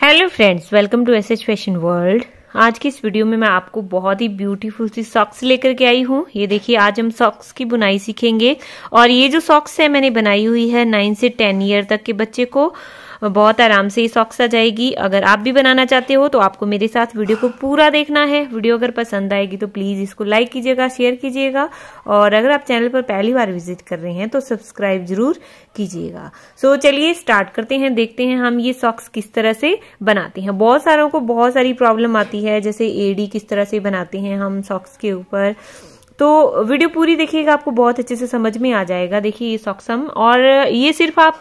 hello friends welcome to S H fashion world आज की इस वीडियो में मैं आपको बहुत ही ब्यूटीफुल सी सॉक्स लेकर के आई हूँ ये देखिए आज हम सॉक्स की बुनाई सीखेंगे और ये जो सॉक्स है मैंने बनाई हुई है नाइन से टेन ईयर तक के बच्चे को बहुत आराम से ये सॉक्स आ जाएगी अगर आप भी बनाना चाहते हो तो आपको मेरे साथ वीडियो को पूरा देखना है वीडियो अगर पसंद आएगी तो प्लीज़ इसको लाइक कीजिएगा शेयर कीजिएगा और अगर आप चैनल पर पहली बार विजिट कर रहे हैं तो सब्सक्राइब जरूर कीजिएगा सो चलिए स्टार्ट करते हैं देखते हैं हम ये सॉक्स किस तरह से बनाते हैं बहुत सारों को बहुत सारी प्रॉब्लम आती है जैसे एडी किस तरह से बनाते हैं हम सॉक्स के ऊपर तो वीडियो पूरी देखिएगा आपको बहुत अच्छे से समझ में आ जाएगा देखिए ये सॉक्सम और ये सिर्फ आप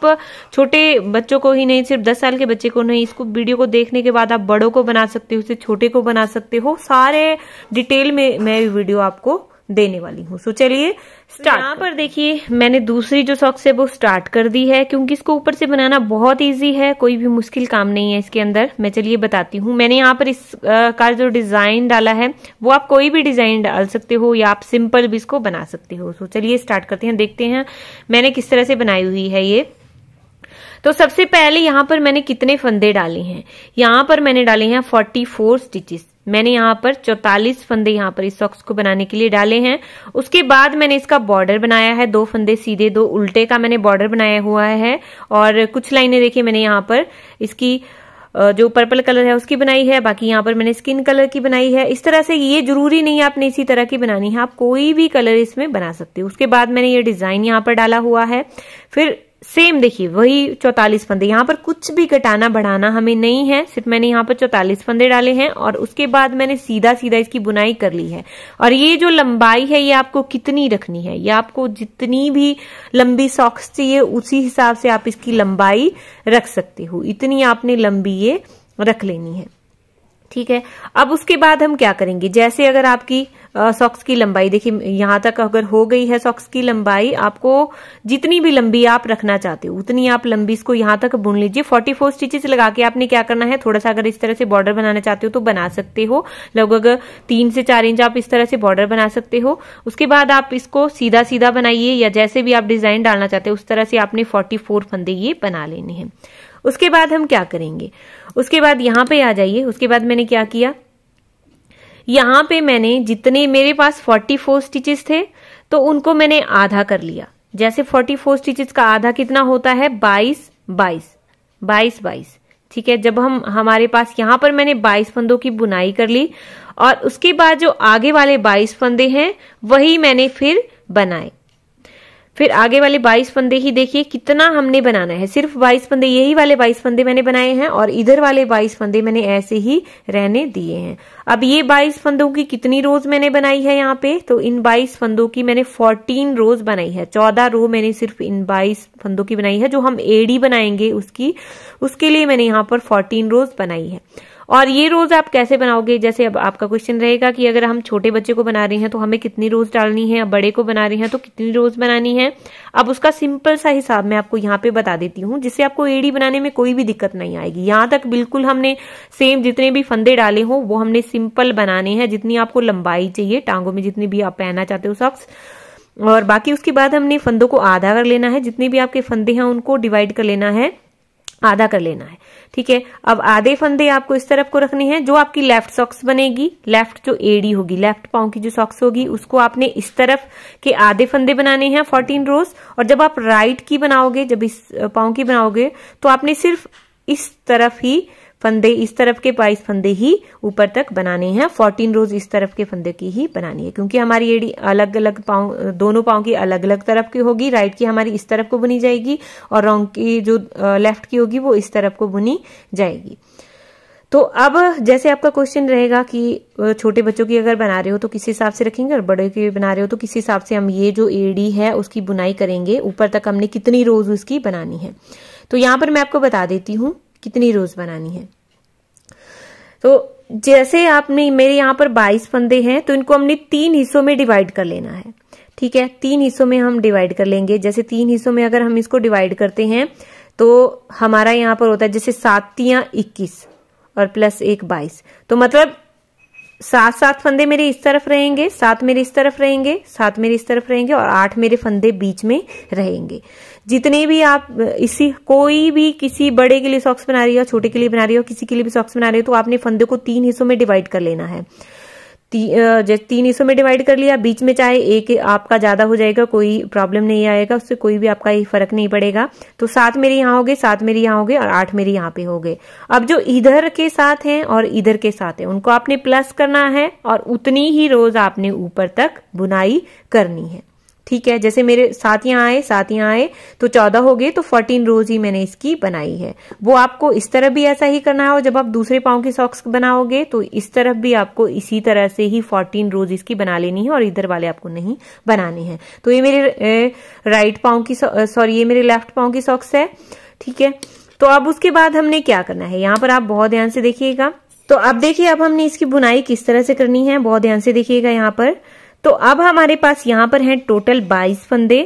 छोटे बच्चों को ही नहीं सिर्फ दस साल के बच्चे को नहीं इसको वीडियो को देखने के बाद आप बड़ों को बना सकते हो उसे छोटे को बना सकते हो सारे डिटेल में मैं वीडियो आपको देने वाली हूँ सो चलिए स्टार्ट यहाँ पर देखिए मैंने दूसरी जो सॉक्स है वो स्टार्ट कर दी है क्योंकि इसको ऊपर से बनाना बहुत ईजी है कोई भी मुश्किल काम नहीं है इसके अंदर मैं चलिए बताती हूँ मैंने यहाँ पर इस का जो डिज़ाइन डाला है वो आप कोई भी डिज़ाइन डाल सकते हो या आप सिंपल भी इसको बना सकते हो सो चलिए स्टार्ट करते हैं देखते हैं मैंने किस तरह से बनाई हुई है ये तो सबसे पहले यहाँ पर मैंने कितने फंदे डाले हैं यहाँ पर मैंने डाले हैं फोर्टी फोर स्टिचेस मैंने यहाँ पर 44 फंदे यहाँ पर इस सॉक्स को बनाने के लिए डाले हैं उसके बाद मैंने इसका बॉर्डर बनाया है दो फंदे सीधे दो उल्टे का मैंने बॉर्डर बनाया हुआ है और कुछ लाइनें देखिए मैंने यहाँ पर इसकी जो पर्पल कलर है उसकी बनाई है बाकी यहाँ पर मैंने स्किन कलर की बनाई है इस तरह से ये जरूरी नहीं है आपने इसी तरह की बनानी है आप कोई भी कलर इसमें बना सकते हो उसके बाद मैंने ये डिजाइन यहाँ पर डाला हुआ है फिर सेम देखिए वही चौतालीस फंदे यहाँ पर कुछ भी घटाना बढ़ाना हमें नहीं है सिर्फ मैंने यहाँ पर चौतालीस फंदे डाले हैं और उसके बाद मैंने सीधा सीधा इसकी बुनाई कर ली है और ये जो लंबाई है ये आपको कितनी रखनी है ये आपको जितनी भी लंबी सॉक्स चाहिए उसी हिसाब से आप इसकी लंबाई रख सकते हो इतनी आपने लंबी ये रख लेनी है ठीक है अब उसके बाद हम क्या करेंगे जैसे अगर आपकी सॉक्स की लंबाई देखिए यहां तक अगर हो गई है सॉक्स की लंबाई आपको जितनी भी लंबी आप रखना चाहते हो उतनी आप लंबी इसको यहां तक बुन लीजिए 44 फोर स्टिचेस लगा के आपने क्या करना है थोड़ा सा अगर इस तरह से बॉर्डर बनाना चाहते हो तो बना सकते हो लगभग तीन से चार इंच आप इस तरह से बॉर्डर बना सकते हो उसके बाद आप इसको सीधा सीधा बनाइए या जैसे भी आप डिजाइन डालना चाहते हो उस तरह से आपने फोर्टी फोर फंदे ये बना लेने हैं उसके बाद हम क्या करेंगे उसके बाद यहां पे आ जाइए उसके बाद मैंने क्या किया यहां पे मैंने जितने मेरे पास 44 स्टिचेस थे तो उनको मैंने आधा कर लिया जैसे 44 स्टिचेस का आधा कितना होता है 22 22 22 बाईस ठीक है जब हम हमारे पास यहां पर मैंने 22 फंदों की बुनाई कर ली और उसके बाद जो आगे वाले 22 फंदे हैं वही मैंने फिर बनाए फिर आगे वाले बाईस फंदे ही देखिए कितना हमने बनाना है सिर्फ बाईस फंदे यही वाले बाईस फंदे मैंने बनाए हैं और इधर वाले बाईस फंदे मैंने ऐसे ही रहने दिए हैं अब ये बाईस फंदों की कितनी रोज मैंने बनाई है यहाँ पे तो इन बाईस फंदों की मैंने फोर्टीन रोज बनाई है चौदह रो मैंने सिर्फ इन बाईस फंदों की बनाई है जो हम एडी बनाएंगे उसकी उसके लिए मैंने यहाँ पर फोर्टीन रोज बनाई है और ये रोज़ आप कैसे बनाओगे जैसे अब आपका क्वेश्चन रहेगा कि अगर हम छोटे बच्चे को बना रहे हैं तो हमें कितनी रोज़ डालनी है बड़े को बना रहे हैं तो कितनी रोज़ बनानी है अब उसका सिंपल सा हिसाब मैं आपको यहाँ पे बता देती हूँ जिससे आपको एडी बनाने में कोई भी दिक्कत नहीं आएगी यहाँ तक बिल्कुल हमने सेम जितने भी फंदे डाले हों वो हमने सिंपल बनाने हैं जितनी आपको लंबाई चाहिए टांगों में जितनी भी आप पहनना चाहते हो सॉक्स और बाकी उसके बाद हमने फंदों को आधा कर लेना है जितने भी आपके फंदे हैं उनको डिवाइड कर लेना है आधा कर लेना है ठीक है अब आधे फंदे आपको इस तरफ को रखने हैं जो आपकी लेफ्ट सॉक्स बनेगी लेफ्ट जो एडी होगी लेफ्ट पाओ की जो सॉक्स होगी उसको आपने इस तरफ के आधे फंदे बनाने हैं फोर्टीन रोज और जब आप राइट की बनाओगे जब इस पाओ की बनाओगे तो आपने सिर्फ इस तरफ ही फंदे इस तरफ के बाईस फंदे ही ऊपर तक बनाने हैं फोर्टीन रोज इस तरफ के फंदे की ही बनानी है क्योंकि हमारी एड़ी अलग अलग पाओ दोनों पाओं की अलग अलग तरफ की होगी राइट की हमारी इस तरफ को बुनी जाएगी और रॉन्ग की जो लेफ्ट की होगी वो इस तरफ को बुनी जाएगी तो अब जैसे आपका क्वेश्चन रहेगा कि छोटे बच्चों की अगर बना रहे हो तो किस हिसाब से रखेंगे और बड़े की बना रहे हो तो किस हिसाब से हम ये जो एडी है उसकी बुनाई करेंगे ऊपर तक हमने कितनी रोज उसकी बनानी है तो यहां पर मैं आपको बता देती हूँ कितनी रोज बनानी है तो जैसे आपने मेरे यहाँ पर 22 फंदे हैं तो इनको हमने तीन हिस्सों में डिवाइड कर लेना है ठीक है तीन हिस्सों में हम डिवाइड कर लेंगे जैसे तीन हिस्सों में अगर हम इसको डिवाइड करते हैं तो हमारा यहाँ पर होता है जैसे सातियां इक्कीस और प्लस एक बाईस तो मतलब सात सात फंदे मेरे इस तरफ रहेंगे सात मेरे इस तरफ रहेंगे सात मेरे इस तरफ रहेंगे और आठ मेरे फंदे बीच में रहेंगे जितने भी आप इसी कोई भी किसी बड़े के लिए सॉक्स बना रही हो छोटे के लिए बना रही हो किसी के लिए भी सॉक्स बना रही हो तो आपने फंदे को तीन हिस्सों में डिवाइड कर लेना है ती, तीन हिस्सों में डिवाइड कर लिया बीच में चाहे एक आपका ज्यादा हो जाएगा कोई प्रॉब्लम नहीं आएगा उससे कोई भी आपका फर्क नहीं पड़ेगा तो सात मेरे यहाँ हो गए सात मेरे यहाँ हो गए और आठ मेरे यहाँ पे हो गए अब जो इधर के साथ हैं और इधर के साथ हैं उनको आपने प्लस करना है और उतनी ही रोज आपने ऊपर तक बुनाई करनी है ठीक है जैसे मेरे साथ यहाँ आए साथ यहाँ आए तो चौदह हो गए तो फोर्टीन रोज ही मैंने इसकी बनाई है वो आपको इस तरफ भी ऐसा ही करना है और जब आप दूसरे पाओ की सॉक्स बनाओगे तो इस तरफ भी आपको इसी तरह से ही फोर्टीन रोज इसकी बना लेनी है और इधर वाले आपको नहीं बनाने हैं तो ये मेरे राइट पाओ की सॉरी ये मेरे लेफ्ट पाओ की सॉक्स है ठीक है तो अब उसके बाद हमने क्या करना है यहाँ पर आप बहुत ध्यान से देखिएगा तो अब देखिए अब हमने इसकी बुनाई किस तरह से करनी है बहुत ध्यान से देखिएगा यहाँ पर तो अब हमारे पास यहाँ पर हैं टोटल 22 फंदे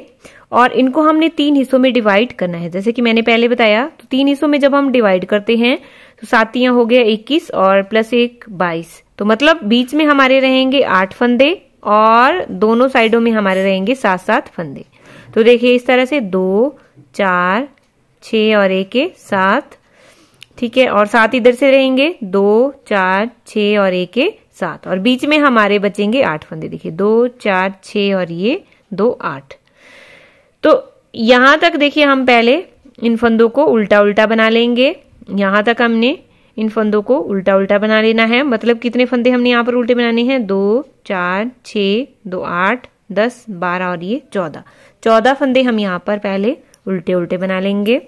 और इनको हमने तीन हिस्सों में डिवाइड करना है जैसे कि मैंने पहले बताया तो तीन हिस्सों में जब हम डिवाइड करते हैं तो सातियाँ हो गया 21 और प्लस एक 22 तो मतलब बीच में हमारे रहेंगे आठ फंदे और दोनों साइडों में हमारे रहेंगे सात सात फंदे तो देखिये इस तरह से दो चार छ और एक सात ठीक है और सात इधर से रहेंगे दो चार छ और एक सात और बीच में हमारे बचेंगे आठ फंदे देखिए दो चार छ और ये दो आठ तो यहां तक देखिए हम पहले इन फंदों को उल्टा उल्टा बना लेंगे यहां तक हमने इन फंदों को उल्टा उल्टा बना लेना है मतलब कितने फंदे हमने यहाँ पर उल्टे बनाने हैं दो चार छ दो आठ दस बारह और ये चौदह चौदह फंदे हम यहाँ पर पहले उल्टे उल्टे बना लेंगे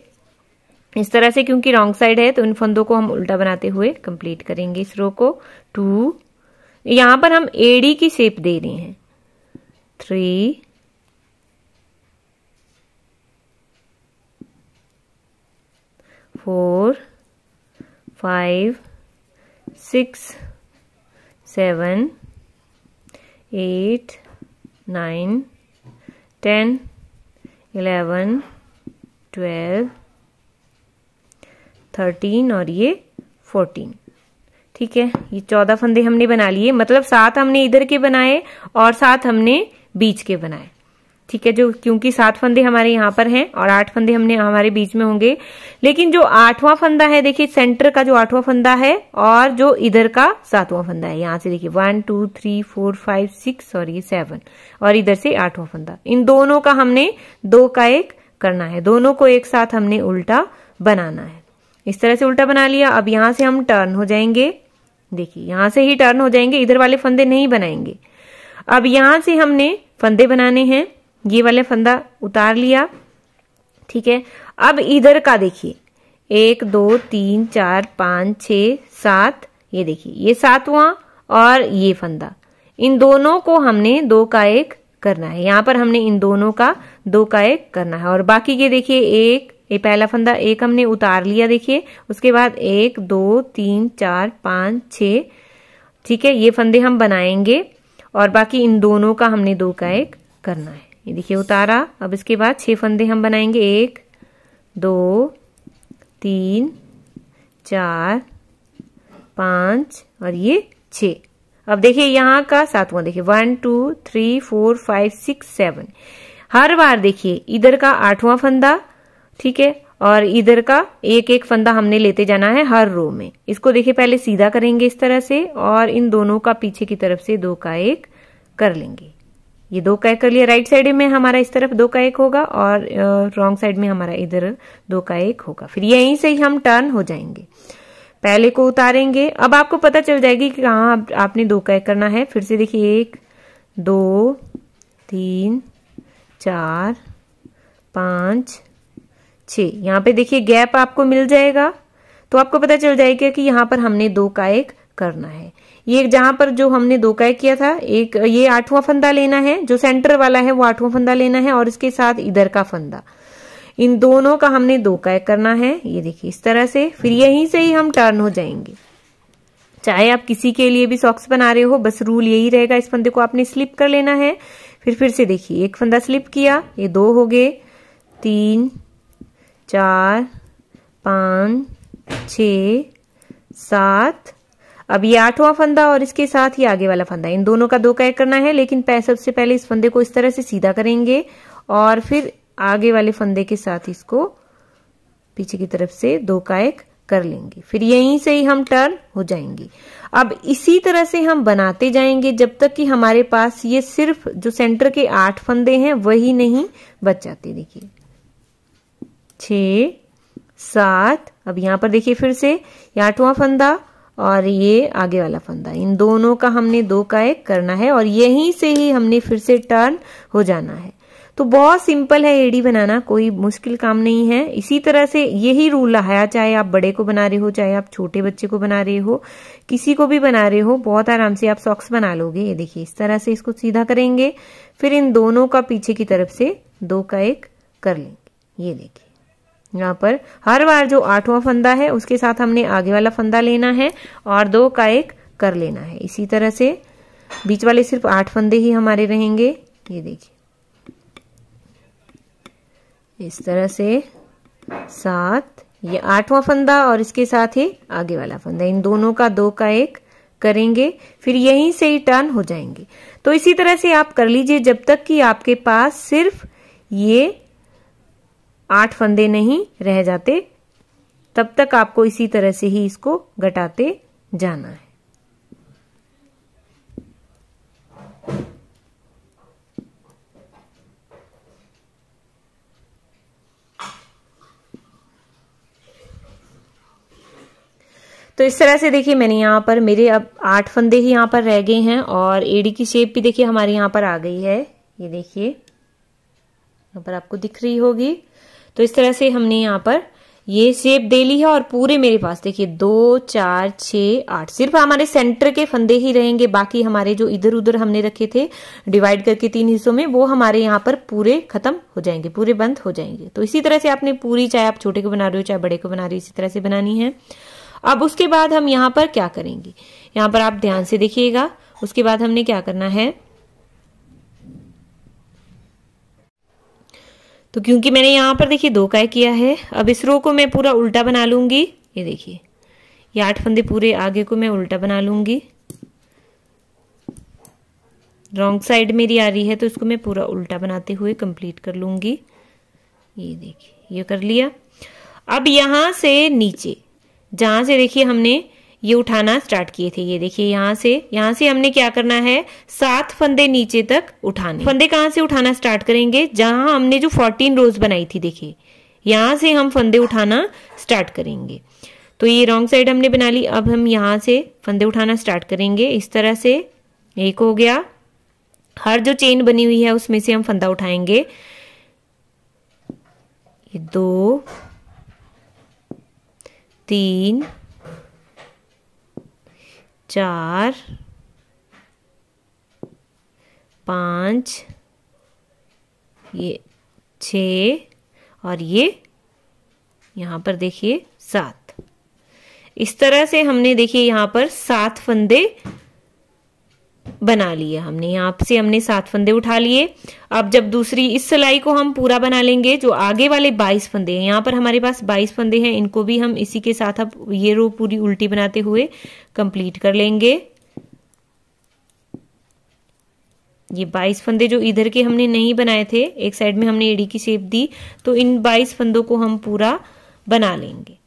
इस तरह से क्योंकि रॉन्ग साइड है तो इन फंदों को हम उल्टा बनाते हुए कंप्लीट करेंगे इस रो को टू यहां पर हम एडी की शेप दे रहे हैं three four five six seven eight nine ten eleven twelve thirteen और ये फोर्टीन ठीक है ये चौदह फंदे हमने बना लिए मतलब सात हमने इधर के बनाए और सात हमने बीच के बनाए ठीक है जो क्योंकि सात फंदे हमारे यहां पर हैं और आठ फंदे हमने हमारे बीच में होंगे लेकिन जो आठवां फंदा है देखिए सेंटर का जो आठवां फंदा है और जो इधर का सातवां फंदा है यहां से देखिए one two three four five six और ये सेवन और इधर से आठवां फंदा इन दोनों का हमने दो का एक करना है दोनों को एक साथ हमने उल्टा बनाना है इस तरह से उल्टा बना लिया अब यहां से हम टर्न हो जाएंगे देखिए यहां से ही टर्न हो जाएंगे इधर वाले फंदे नहीं बनाएंगे अब यहां से हमने फंदे बनाने हैं ये वाले फंदा उतार लिया ठीक है अब इधर का देखिए एक दो तीन चार पांच छ सात ये देखिए ये सातवां और ये फंदा इन दोनों को हमने दो का एक करना है यहां पर हमने इन दोनों का दो का एक करना है और बाकी ये देखिए एक ये पहला फंदा एक हमने उतार लिया देखिए उसके बाद एक दो तीन चार पाँच छ ठीक है ये फंदे हम बनाएंगे और बाकी इन दोनों का हमने दो का एक करना है ये देखिए उतारा अब इसके बाद छह फंदे हम बनाएंगे एक दो तीन चार पाँच और ये छ अब देखिए यहाँ का सातवां देखिए one two three four five six seven हर बार देखिए इधर का आठवां फंदा ठीक है और इधर का एक एक फंदा हमने लेते जाना है हर रो में इसको देखिए पहले सीधा करेंगे इस तरह से और इन दोनों का पीछे की तरफ से दो का एक कर लेंगे ये दो का एक कर लिया राइट साइड में हमारा इस तरफ दो का एक होगा और रॉन्ग साइड में हमारा इधर दो का एक होगा फिर यहीं से ही हम टर्न हो जाएंगे पहले को उतारेंगे अब आपको पता चल जाएगी कि कहा आपने दो का एक करना है फिर से देखिए एक दो तीन चार पांच छे यहाँ पे देखिए गैप आपको मिल जाएगा तो आपको पता चल जाएगा कि यहाँ पर हमने दो का एक करना है ये जहां पर जो हमने दो का एक किया था एक ये आठवां फंदा लेना है जो सेंटर वाला है वो आठवां फंदा लेना है और इसके साथ इधर का फंदा इन दोनों का हमने दो का एक करना है ये देखिए इस तरह से फिर यहीं से ही हम टर्न हो जाएंगे चाहे आप किसी के लिए भी सॉक्स बना रहे हो बस रूल यही रहेगा इस फंदे को आपने स्लिप कर लेना है फिर फिर से देखिए एक फंदा स्लिप किया ये दो हो गए तीन चार पाँच छ सात अब ये आठवां फंदा और इसके साथ ही आगे वाला फंदा इन दोनों का दो का करना है लेकिन सबसे पहले इस फंदे को इस तरह से सीधा करेंगे और फिर आगे वाले फंदे के साथ इसको पीछे की तरफ से दो का एक कर लेंगे फिर यहीं से ही हम टर्न हो जाएंगे अब इसी तरह से हम बनाते जाएंगे जब तक कि हमारे पास ये सिर्फ जो सेंटर के आठ फंदे हैं वही नहीं बच जाते देखिए छ सात अब यहां पर देखिए फिर से ये आठवां फंदा और ये आगे वाला फंदा इन दोनों का हमने दो का एक करना है और यहीं से ही हमने फिर से टर्न हो जाना है तो बहुत सिंपल है एडी बनाना कोई मुश्किल काम नहीं है इसी तरह से यही रूल रहा चाहे आप बड़े को बना रहे हो चाहे आप छोटे बच्चे को बना रहे हो किसी को भी बना रहे हो बहुत आराम से आप सॉक्स बना लोगे ये देखिए इस तरह से इसको सीधा करेंगे फिर इन दोनों का पीछे की तरफ से दो का एक कर लेंगे ये देखिए यहाँ पर हर बार जो आठवां फंदा है उसके साथ हमने आगे वाला फंदा लेना है और दो का एक कर लेना है इसी तरह से बीच वाले सिर्फ आठ फंदे ही हमारे रहेंगे ये देखिए इस तरह से सात ये आठवां फंदा और इसके साथ ही आगे वाला फंदा इन दोनों का दो का एक करेंगे फिर यहीं से ही टर्न हो जाएंगे तो इसी तरह से आप कर लीजिए जब तक कि आपके पास सिर्फ ये आठ फंदे नहीं रह जाते तब तक आपको इसी तरह से ही इसको घटाते जाना है तो इस तरह से देखिए मैंने यहां पर मेरे अब आठ फंदे ही यहां पर रह गए हैं और एडी की शेप भी देखिए हमारे यहां पर आ गई है ये देखिए यहां पर आपको दिख रही होगी तो इस तरह से हमने यहाँ पर ये शेप दे ली है और पूरे मेरे पास देखिए दो चार छ आठ सिर्फ हमारे सेंटर के फंदे ही रहेंगे बाकी हमारे जो इधर उधर हमने रखे थे डिवाइड करके तीन हिस्सों में वो हमारे यहाँ पर पूरे खत्म हो जाएंगे पूरे बंद हो जाएंगे तो इसी तरह से आपने पूरी चाहे आप छोटे को बना रहे हो चाहे बड़े को बना रहे हो इसी तरह से बनानी है अब उसके बाद हम यहाँ पर क्या करेंगे यहाँ पर आप ध्यान से देखिएगा उसके बाद हमने क्या करना है तो क्योंकि मैंने यहाँ पर देखिए दो का किया है अब इस रो को मैं पूरा उल्टा बना लूँगी ये देखिए ये आठ फंदे पूरे आगे को मैं उल्टा बना लूँगी रॉन्ग साइड मेरी आ रही है तो इसको मैं पूरा उल्टा बनाते हुए कंप्लीट कर लूँगी ये देखिए ये कर लिया अब यहाँ से नीचे जहाँ से देखिए हमने ये उठाना स्टार्ट किए थे ये देखिए यहाँ से यहाँ से हमने क्या करना है सात फंदे नीचे तक उठाने फंदे कहाँ से उठाना स्टार्ट करेंगे जहाँ हमने जो फोर्टीन रोज बनाई थी देखिए यहाँ से हम फंदे उठाना स्टार्ट करेंगे तो ये रॉन्ग साइड हमने बना ली अब हम यहाँ से फंदे उठाना स्टार्ट करेंगे इस तरह से एक हो गया हर जो चेन बनी हुई है उसमें से हम फंदा उठाएंगे ये दो तीन चार पाँच ये छ और ये यहाँ पर देखिए सात इस तरह से हमने देखिए यहाँ पर सात फंदे बना लिए हमने यहाँ से हमने सात फंदे उठा लिए अब जब दूसरी इस सिलाई को हम पूरा बना लेंगे जो आगे वाले बाईस फंदे हैं यहाँ पर हमारे पास बाईस फंदे हैं इनको भी हम इसी के साथ अब ये रो पूरी उल्टी बनाते हुए कंप्लीट कर लेंगे ये 22 फंदे जो इधर के हमने नहीं बनाए थे एक साइड में हमने एड़ी की शेप दी तो इन 22 फंदों को हम पूरा बना लेंगे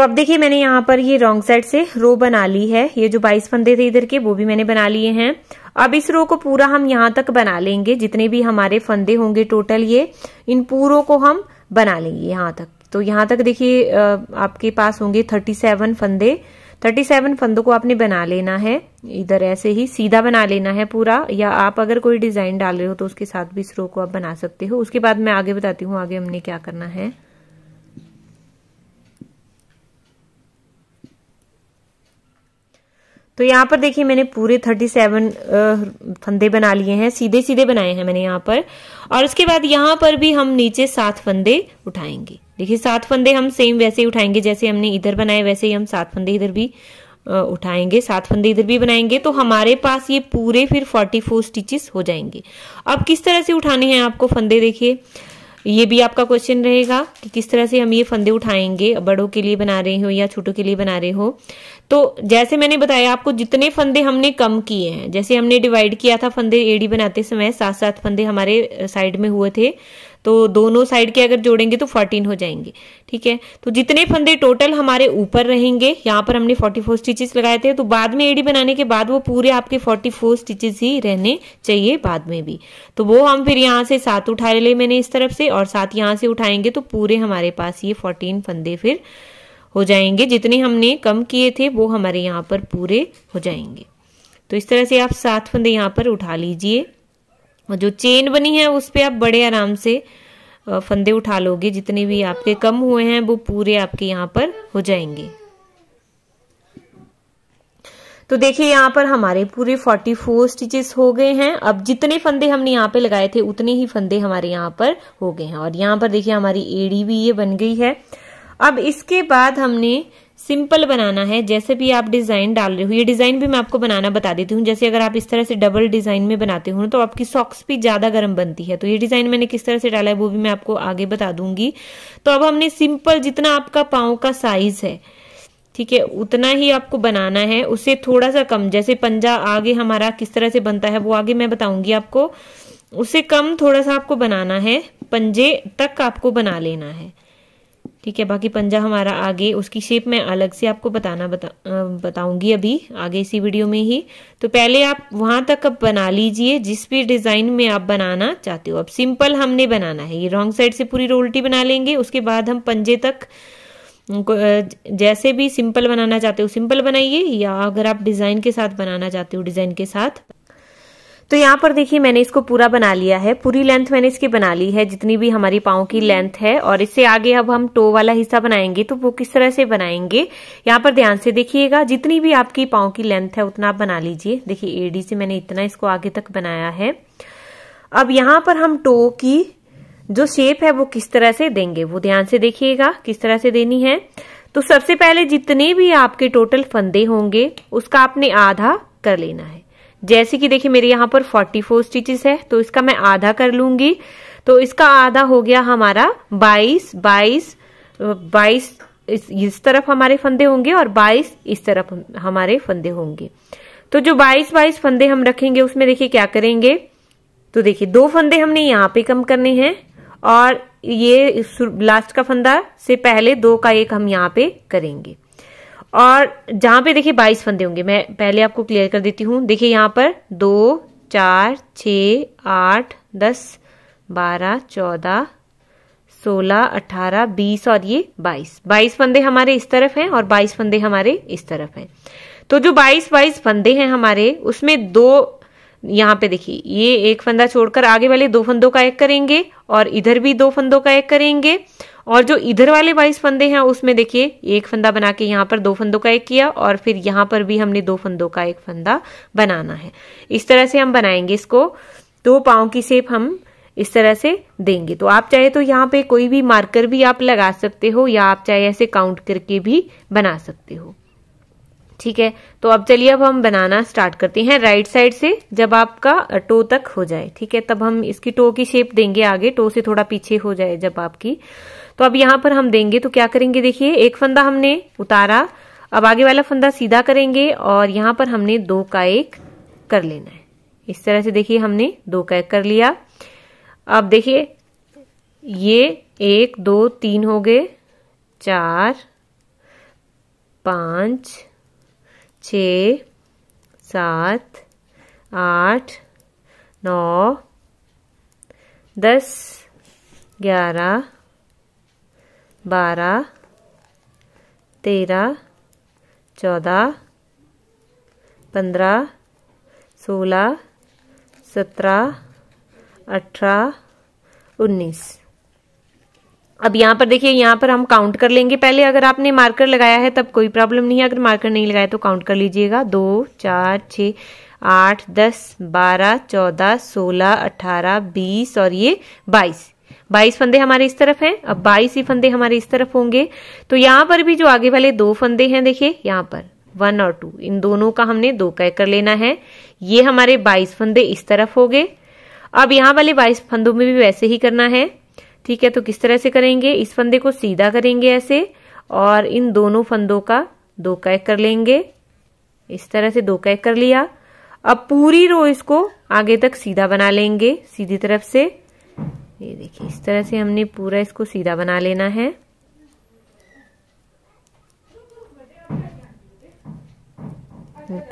तो अब देखिए मैंने यहाँ पर ये रॉन्ग साइड से रो बना ली है ये जो बाईस फंदे थे इधर के वो भी मैंने बना लिए हैं अब इस रो को पूरा हम यहाँ तक बना लेंगे जितने भी हमारे फंदे होंगे टोटल ये इन पूरों को हम बना लेंगे यहाँ तक तो यहाँ तक देखिए आपके पास होंगे थर्टी सेवन फंदे थर्टी सेवन फंदों को आपने बना लेना है इधर ऐसे ही सीधा बना लेना है पूरा या आप अगर कोई डिजाइन डाल रहे हो तो उसके साथ भी इस रो को आप बना सकते हो उसके बाद मैं आगे बताती हूँ आगे हमने क्या करना है तो यहाँ पर देखिए मैंने पूरे थर्टी सेवन फंदे बना लिए हैं सीधे सीधे बनाए हैं मैंने यहाँ पर और उसके बाद यहाँ पर भी हम नीचे सात फंदे उठाएंगे देखिए सात फंदे हम सेम वैसे ही उठाएंगे जैसे हमने इधर बनाए वैसे ही हम सात फंदे इधर भी उठाएंगे सात फंदे इधर भी बनाएंगे तो हमारे पास ये पूरे फिर फोर्टी फोर स्टिचेस हो जाएंगे अब किस तरह से उठाने हैं आपको फंदे देखिए ये भी आपका क्वेश्चन रहेगा कि किस तरह से हम ये फंदे उठाएंगे बड़ों के लिए बना रहे हो या छोटों के लिए बना रहे हो तो जैसे मैंने बताया आपको जितने फंदे हमने कम किए हैं जैसे हमने डिवाइड किया था फंदे एडी बनाते समय सात सात फंदे हमारे साइड में हुए थे तो दोनों साइड के अगर जोड़ेंगे तो फोर्टीन हो जाएंगे ठीक है तो जितने फंदे टोटल हमारे ऊपर रहेंगे यहाँ पर हमने फोर्टी फोर स्टिचेस लगाए थे तो बाद में एडी बनाने के बाद वो पूरे आपके फोर्टी फोर स्टिचेस ही रहने चाहिए बाद में भी तो वो हम फिर यहाँ से सात उठा ले मैंने इस तरफ से और सात यहाँ से उठाएंगे तो पूरे हमारे पास ये फोर्टीन फंदे फिर हो जाएंगे जितने हमने कम किए थे वो हमारे यहाँ पर पूरे हो जाएंगे तो इस तरह से आप सात फंदे यहाँ पर उठा लीजिए और जो चेन बनी है उस पर आप बड़े आराम से फंदे उठा लोगे जितने भी आपके कम हुए हैं वो पूरे आपके यहाँ पर हो जाएंगे तो देखिए यहाँ पर हमारे पूरे 44 स्टिचेस हो गए हैं अब जितने फंदे हमने यहाँ पे लगाए थे उतने ही फंदे हमारे यहाँ पर हो गए हैं और यहाँ पर देखिए हमारी एड़ी भी ये बन गई है अब इसके बाद हमने सिंपल बनाना है जैसे भी आप डिज़ाइन डाल रहे हो ये डिज़ाइन भी मैं आपको बनाना बता देती हूँ जैसे अगर आप इस तरह से डबल डिज़ाइन में बनाते हो तो आपकी सॉक्स भी ज़्यादा गर्म बनती है तो ये डिज़ाइन मैंने किस तरह से डाला है वो भी मैं आपको आगे बता दूंगी तो अब हमने सिंपल जितना आपका पाओ का साइज़ है ठीक है उतना ही आपको बनाना है उसे थोड़ा सा कम जैसे पंजा आगे हमारा किस तरह से बनता है वो आगे मैं बताऊंगी आपको उसे कम थोड़ा सा आपको बनाना है पंजे तक आपको बना लेना है ठीक है बाकी पंजा हमारा आगे उसकी शेप मैं अलग से आपको बताना बता बताऊंगी अभी आगे इसी वीडियो में ही तो पहले आप वहां तक अब बना लीजिए जिस भी डिज़ाइन में आप बनाना चाहते हो अब सिंपल हमने बनाना है ये रॉन्ग साइड से पूरी रोल्टी बना लेंगे उसके बाद हम पंजे तक जैसे भी सिंपल बनाना चाहते हो सिंपल बनाइए या अगर आप डिज़ाइन के साथ बनाना चाहते हो डिज़ाइन के साथ तो यहाँ पर देखिए मैंने इसको पूरा बना लिया है पूरी लेंथ मैंने इसकी बना ली है जितनी भी हमारी पाओ की लेंथ है और इससे आगे अब हम टो वाला हिस्सा बनाएंगे तो वो किस तरह से बनाएंगे यहाँ पर ध्यान से देखिएगा जितनी भी आपकी पाओ की लेंथ है उतना आप बना लीजिए देखिए एडी से मैंने इतना इसको आगे तक बनाया है अब यहां पर हम टो की जो शेप है वो किस तरह से देंगे वो ध्यान से देखिएगा किस तरह से देनी है तो सबसे पहले जितने भी आपके टोटल फंदे होंगे उसका आपने आधा कर लेना है जैसे कि देखिए मेरे यहाँ पर 44 फोर स्टिचेस है तो इसका मैं आधा कर लूंगी तो इसका आधा हो गया हमारा 22 22 22 इस, इस तरफ हमारे फंदे होंगे और 22 इस तरफ हमारे फंदे होंगे तो जो 22 22 फंदे हम रखेंगे उसमें देखिए क्या करेंगे तो देखिए दो फंदे हमने यहाँ पे कम करने हैं और ये लास्ट का फंदा से पहले दो का एक हम यहाँ पे करेंगे और जहां पे देखिए बाईस फंदे होंगे मैं पहले आपको क्लियर कर देती हूँ देखिए यहाँ पर दो चार छ आठ दस बारह चौदह सोलह अठारह बीस और ये बाईस बाईस फंदे हमारे इस तरफ हैं और बाईस फंदे हमारे इस तरफ हैं तो जो बाईस बाईस फंदे हैं हमारे उसमें दो यहाँ पे देखिए ये एक फंदा छोड़कर आगे वाले दो फंदों का एक करेंगे और इधर भी दो फंदों का एक करेंगे और जो इधर वाले बाईस फंदे हैं उसमें देखिए एक फंदा बना के यहाँ पर दो फंदों का एक किया और फिर यहाँ पर भी हमने दो फंदों का एक फंदा बनाना है इस तरह से हम बनाएंगे इसको दो पाओ की सेप हम इस तरह से देंगे तो आप चाहे तो यहाँ पे कोई भी मार्कर भी आप लगा सकते हो या आप चाहे ऐसे काउंट करके भी बना सकते हो ठीक है तो अब चलिए अब हम बनाना स्टार्ट करते हैं राइट साइड से जब आपका टो तक हो जाए ठीक है तब हम इसकी टो की शेप देंगे आगे टो से थोड़ा पीछे हो जाए जब आपकी तो अब यहाँ पर हम देंगे तो क्या करेंगे देखिए एक फंदा हमने उतारा अब आगे वाला फंदा सीधा करेंगे और यहाँ पर हमने दो का एक कर लेना है इस तरह से देखिए हमने दो का एक कर लिया अब देखिए ये एक दो तीन हो गए चार पांच छ सात आठ नौ दस ग्यारह बारह तेरह चौदह पंद्रह सोलह सत्रह अठारह उन्नीस अब यहाँ पर देखिए यहाँ पर हम काउंट कर लेंगे पहले अगर आपने मार्कर लगाया है तब कोई प्रॉब्लम नहीं है अगर मार्कर नहीं लगाया तो काउंट कर लीजिएगा दो चार छ आठ दस बारह चौदह सोलह अठारह बीस और ये बाईस बाईस फंदे हमारे इस तरफ हैं अब बाईस ही फंदे हमारे इस तरफ होंगे तो यहाँ पर भी जो आगे वाले दो फंदे हैं देखिए यहाँ पर वन और टू इन दोनों का हमने दो कह कर लेना है ये हमारे बाईस फंदे इस तरफ हो गए अब यहाँ वाले बाईस फंदों में भी वैसे ही करना है ठीक है तो किस तरह से करेंगे इस फंदे को सीधा करेंगे ऐसे और इन दोनों फंदों का दो कह कर लेंगे इस तरह से दो कह कर लिया अब पूरी रो इसको आगे तक सीधा बना लेंगे सीधी तरफ से ये देखिए इस तरह से हमने पूरा इसको सीधा बना लेना है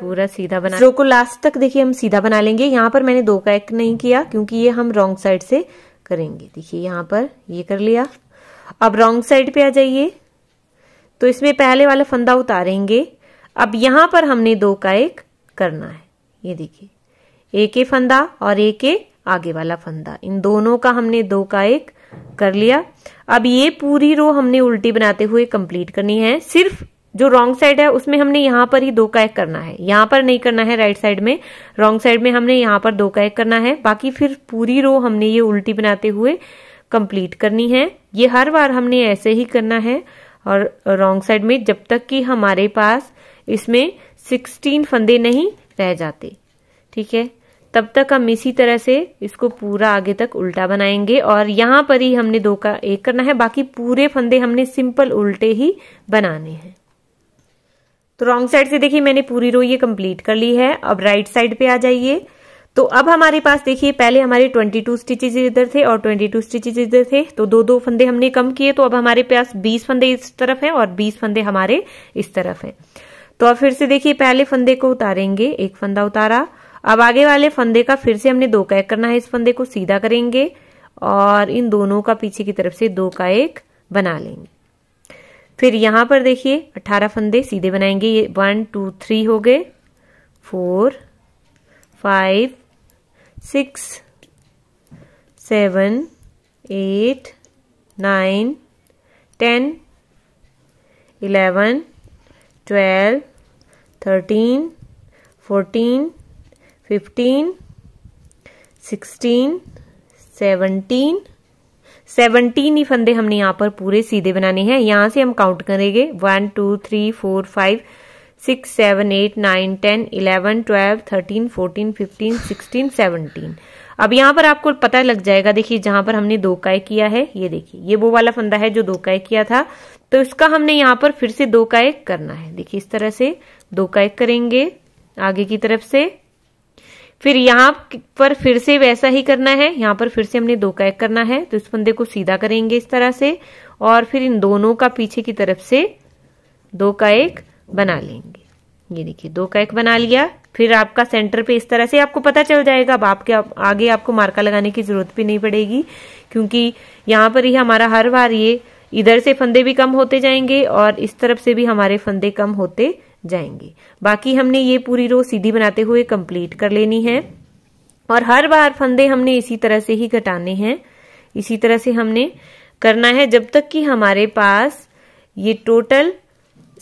पूरा सीधा बना रो को लास्ट तक देखिए हम सीधा बना लेंगे यहाँ पर मैंने दो का एक नहीं किया क्योंकि ये हम रॉन्ग साइड से करेंगे देखिए यहाँ पर ये कर लिया अब रॉन्ग साइड पे आ जाइए तो इसमें पहले वाला फंदा उतारेंगे अब यहां पर हमने दो का एक करना है ये देखिए एक ए फंदा और एक एक आगे वाला फंदा इन दोनों का हमने दो का एक कर लिया अब ये पूरी रो हमने उल्टी बनाते हुए कंप्लीट करनी है सिर्फ जो रॉन्ग साइड है उसमें हमने यहां पर ही दो का एक करना है यहां पर नहीं करना है राइट साइड में रॉन्ग साइड में हमने यहां पर दो का एक करना है बाकी फिर पूरी रो हमने ये उल्टी बनाते हुए कंप्लीट करनी है ये हर बार हमने ऐसे ही करना है और रॉन्ग साइड में जब तक कि हमारे पास इसमें सिक्सटीन फंदे नहीं रह जाते ठीक है तब तक हम इसी तरह से इसको पूरा आगे तक उल्टा बनाएंगे और यहां पर ही हमने दो का एक करना है बाकी पूरे फंदे हमने सिंपल उल्टे ही बनाने हैं तो रॉन्ग साइड से देखिए मैंने पूरी रो ये कंप्लीट कर ली है अब राइट साइड पे आ जाइए तो अब हमारे पास देखिए पहले हमारे 22 स्टिचेज इधर थे और 22 स्टिचेज इधर थे तो दो दो फंदे हमने कम किए तो अब हमारे पास 20 फंदे इस तरफ हैं और 20 फंदे हमारे इस तरफ हैं तो अब फिर से देखिए पहले फंदे को उतारेंगे एक फंदा उतारा अब आगे वाले फंदे का फिर से हमने दो का एक करना है इस फंदे को सीधा करेंगे और इन दोनों का पीछे की तरफ से दो का एक बना लेंगे फिर यहां पर देखिए अट्ठारह फंदे सीधे बनाएंगे ये वन टू थ्री हो गए four five six seven eight nine ten eleven twelve thirteen fourteen fifteen sixteen seventeen seventeen ही फंदे हमने यहां पर पूरे सीधे बनाने हैं यहां से हम काउंट करेंगे one two three four five six seven eight nine ten eleven twelve thirteen fourteen fifteen sixteen seventeen अब यहाँ पर आपको पता लग जाएगा देखिए जहां पर हमने दो काय किया है ये देखिए ये वो वाला फंदा है जो दो काय किया था तो इसका हमने यहाँ पर फिर से दो काय करना है देखिए इस तरह से दो काय करेंगे आगे की तरफ से फिर यहाँ पर फिर से वैसा ही करना है यहाँ पर फिर से हमने दो का एक करना है तो इस फंदे को सीधा करेंगे इस तरह से और फिर इन दोनों का पीछे की तरफ से दो का एक बना लेंगे ये देखिए दो का एक बना लिया फिर आपका सेंटर पे इस तरह से आपको पता चल जाएगा अब आपके आप, आगे आपको मार्का लगाने की जरूरत भी नहीं पड़ेगी क्योंकि यहाँ पर ही हमारा हर बार ये इधर से फंदे भी कम होते जाएंगे और इस तरफ से भी हमारे फंदे कम होते जाएंगे बाकी हमने ये पूरी रो सीधी बनाते हुए कंप्लीट कर लेनी है और हर बार फंदे हमने इसी तरह से ही घटाने हैं इसी तरह से हमने करना है जब तक कि हमारे पास ये टोटल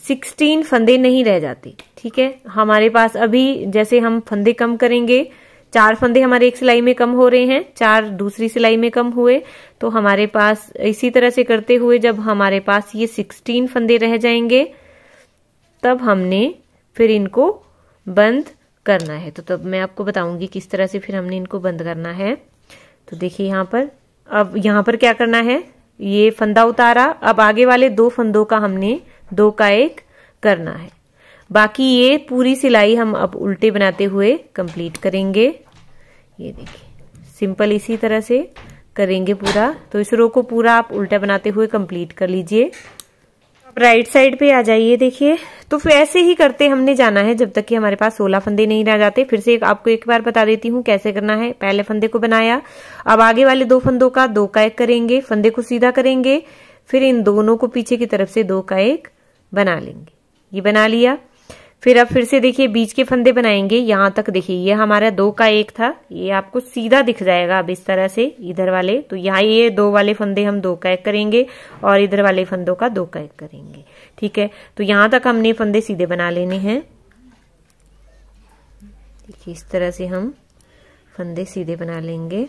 सिक्सटीन फंदे नहीं रह जाते ठीक है हमारे पास अभी जैसे हम फंदे कम करेंगे चार फंदे हमारे एक सिलाई में कम हो रहे हैं चार दूसरी सिलाई में कम हुए तो हमारे पास इसी तरह से करते हुए जब हमारे पास ये सिक्सटीन फंदे रह जाएंगे तब हमने फिर इनको बंद करना है तो तब मैं आपको बताऊंगी किस तरह से फिर हमने इनको बंद करना है तो देखिए यहाँ पर अब यहाँ पर क्या करना है ये फंदा उतारा अब आगे वाले दो फंदों का हमने दो का एक करना है बाकी ये पूरी सिलाई हम अब उल्टे बनाते हुए कंप्लीट करेंगे ये देखिए सिंपल इसी तरह से करेंगे पूरा तो इस रो को पूरा आप उल्टा बनाते हुए कंप्लीट कर लीजिए राइट साइड पे आ जाइए देखिए तो फिर ऐसे ही करते हमने जाना है जब तक कि हमारे पास सोलह फंदे नहीं रह जाते फिर से एक आपको एक बार बता देती हूँ कैसे करना है पहले फंदे को बनाया अब आगे वाले दो फंदों का दो का एक करेंगे फंदे को सीधा करेंगे फिर इन दोनों को पीछे की तरफ से दो का एक बना लेंगे ये बना लिया फिर आप फिर से देखिए बीच के फंदे बनाएंगे यहाँ तक देखिए ये हमारा दो का एक था ये आपको सीधा दिख जाएगा अब इस तरह से इधर वाले तो यहाँ ये दो वाले फंदे हम दो का एक करेंगे और इधर वाले फंदों का दो का एक करेंगे ठीक है तो यहाँ तक हमने फंदे सीधे बना लेने हैं देखिए इस तरह से हम फंदे सीधे बना लेंगे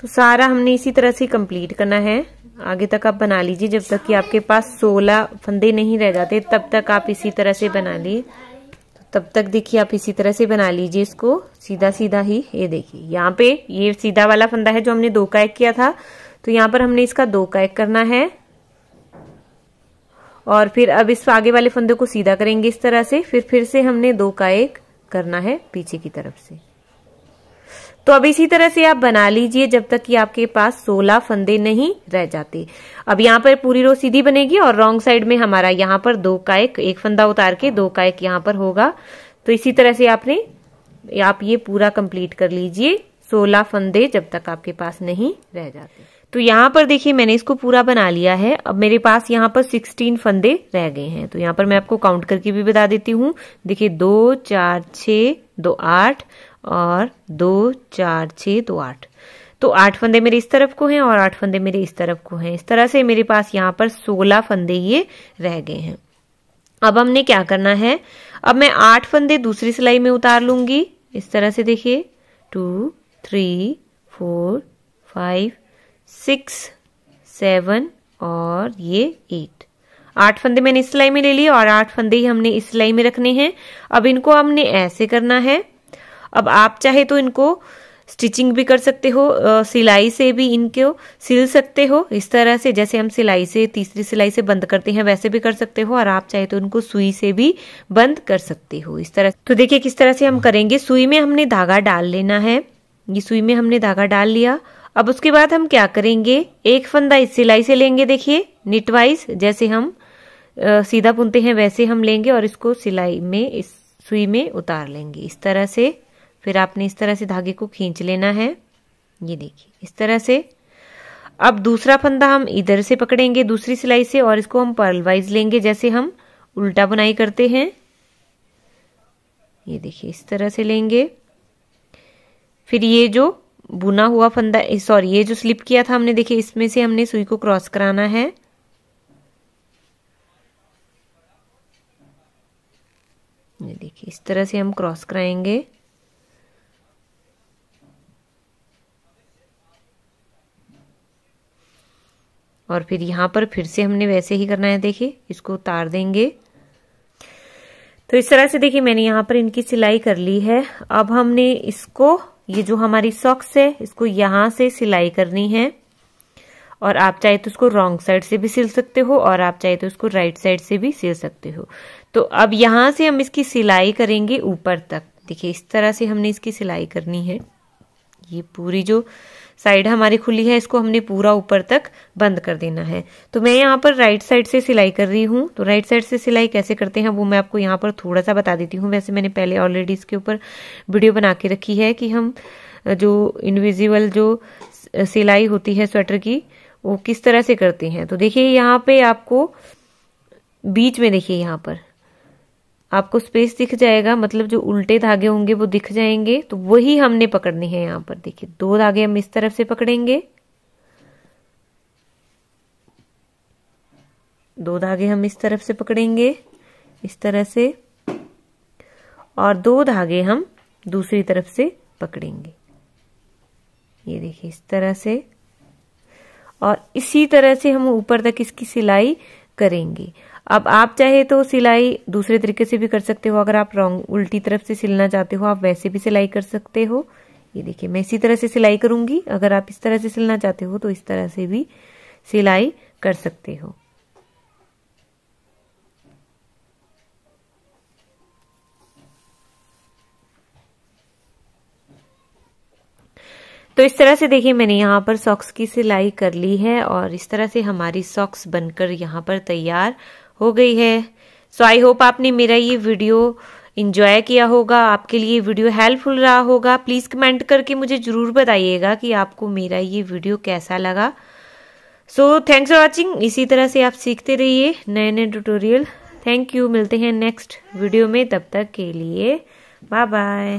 तो सारा हमने इसी तरह से कंप्लीट करना है आगे तक आप बना लीजिए जब तक कि आपके पास सोलह फंदे नहीं रह जाते तब तक आप इसी तरह से बना लिए तो तब तक देखिए आप इसी तरह से बना लीजिए इसको सीधा सीधा ही ये देखिए यहाँ पे ये सीधा वाला फंदा है जो हमने दो का एक किया था तो यहाँ पर हमने इसका दो का एक करना है और फिर अब इस आगे वाले फंदे को सीधा करेंगे इस तरह से फिर फिर से हमने दो का एक करना है पीछे की तरफ से तो अब इसी तरह से आप बना लीजिए जब तक कि आपके पास 16 फंदे नहीं रह जाते अब यहाँ पर पूरी रो सीधी बनेगी और रॉन्ग साइड में हमारा यहाँ पर दो का एक एक फंदा उतार के दो का एक यहाँ पर होगा तो इसी तरह से आपने आप ये पूरा कंप्लीट कर लीजिए 16 फंदे जब तक आपके पास नहीं रह जाते तो यहाँ पर देखिए मैंने इसको पूरा बना लिया है अब मेरे पास यहाँ पर 16 फंदे रह गए हैं तो यहाँ पर मैं आपको काउंट करके भी बता देती हूँ देखिए दो चार छ दो आठ और दो चार छः दो तो आठ तो आठ फंदे मेरे इस तरफ को हैं और आठ फंदे मेरे इस तरफ को हैं इस तरह से मेरे पास यहाँ पर सोलह फंदे ये रह गए हैं अब हमने क्या करना है अब मैं आठ फंदे दूसरी सिलाई में उतार लूंगी इस तरह से देखिए two three four five six seven और ये एट आठ फंदे मैंने इस सिलाई में ले लिए और आठ फंदे ही हमने इस सिलाई में रखने हैं अब इनको हमने ऐसे करना है अब आप चाहे तो इनको स्टिचिंग भी कर सकते हो सिलाई से भी इनको सिल सकते हो इस तरह से जैसे हम सिलाई से तीसरी सिलाई से बंद करते हैं वैसे भी कर सकते हो और आप चाहे तो उनको सुई से भी बंद कर सकते हो इस तरह तो देखिए किस तरह से हम करेंगे सुई में हमने धागा डाल लेना है ये सुई में हमने धागा डाल लिया अब उसके बाद हम क्या करेंगे एक फंदा इस सिलाई से लेंगे देखिए निटवाइज जैसे हम आ, सीधा बुनते हैं वैसे हम लेंगे और इसको सिलाई में इस सुई में उतार लेंगे इस तरह से फिर आपने इस तरह से धागे को खींच लेना है ये देखिए इस तरह से अब दूसरा फंदा हम इधर से पकड़ेंगे दूसरी सिलाई से और इसको हम पर्ल वाइज लेंगे जैसे हम उल्टा बुनाई करते हैं ये देखिए इस तरह से लेंगे फिर ये जो बुना हुआ फंदा सॉरी ये जो स्लिप किया था हमने देखिए इसमें से हमने सुई को क्रॉस कराना है ये देखिए इस तरह से हम क्रॉस कराएंगे और फिर यहाँ पर फिर से हमने वैसे ही करना है देखिए इसको उतार देंगे तो इस तरह से देखिए मैंने यहाँ पर इनकी सिलाई कर ली है अब हमने इसको ये जो हमारी सॉक्स है इसको यहाँ से सिलाई करनी है और आप चाहे तो उसको रॉन्ग साइड से भी सिल सकते हो और आप चाहे तो उसको राइट साइड से भी सिल सकते हो तो अब यहाँ से हम इसकी सिलाई करेंगे ऊपर तक देखिए इस तरह से हमने इसकी सिलाई करनी है ये पूरी जो साइड हमारी खुली है इसको हमने पूरा ऊपर तक बंद कर देना है तो मैं यहाँ पर राइट साइड से सिलाई कर रही हूँ तो राइट साइड से सिलाई कैसे करते हैं वो मैं आपको यहाँ पर थोड़ा सा बता देती हूँ वैसे मैंने पहले ऑलरेडी इसके ऊपर वीडियो बना के रखी है कि हम जो इनविजिबल जो सिलाई होती है स्वेटर की वो किस तरह से करते हैं तो देखिए यहाँ पे आपको बीच में देखिए यहाँ पर आपको स्पेस दिख जाएगा मतलब जो उल्टे धागे होंगे वो दिख जाएंगे तो वही हमने पकड़ने हैं यहाँ पर देखिए दो धागे हम इस तरफ से पकड़ेंगे दो धागे हम इस तरफ से पकड़ेंगे इस तरह से और दो धागे हम दूसरी तरफ से पकड़ेंगे ये देखिए इस तरह से और इसी तरह से हम ऊपर तक इसकी सिलाई करेंगे अब आप चाहे तो सिलाई दूसरे तरीके से भी कर सकते हो अगर आप रॉन्ग उल्टी तरफ से सिलना चाहते हो आप वैसे भी सिलाई कर सकते हो ये देखिए मैं इसी तरह से सिलाई करूंगी अगर आप इस तरह से सिलना चाहते हो तो इस तरह से भी सिलाई कर सकते हो तो इस तरह से देखिए मैंने यहाँ पर सॉक्स की सिलाई कर ली है और इस तरह से हमारी सॉक्स बनकर यहाँ पर तैयार हो गई है सो आई होप आपने मेरा ये वीडियो इन्जॉय किया होगा आपके लिए वीडियो हेल्पफुल रहा होगा प्लीज़ कमेंट करके मुझे ज़रूर बताइएगा कि आपको मेरा ये वीडियो कैसा लगा सो थैंक्स फॉर वॉचिंग इसी तरह से आप सीखते रहिए नए नए ट्यूटोरियल थैंक यू मिलते हैं नेक्स्ट वीडियो में तब तक के लिए बाय बाय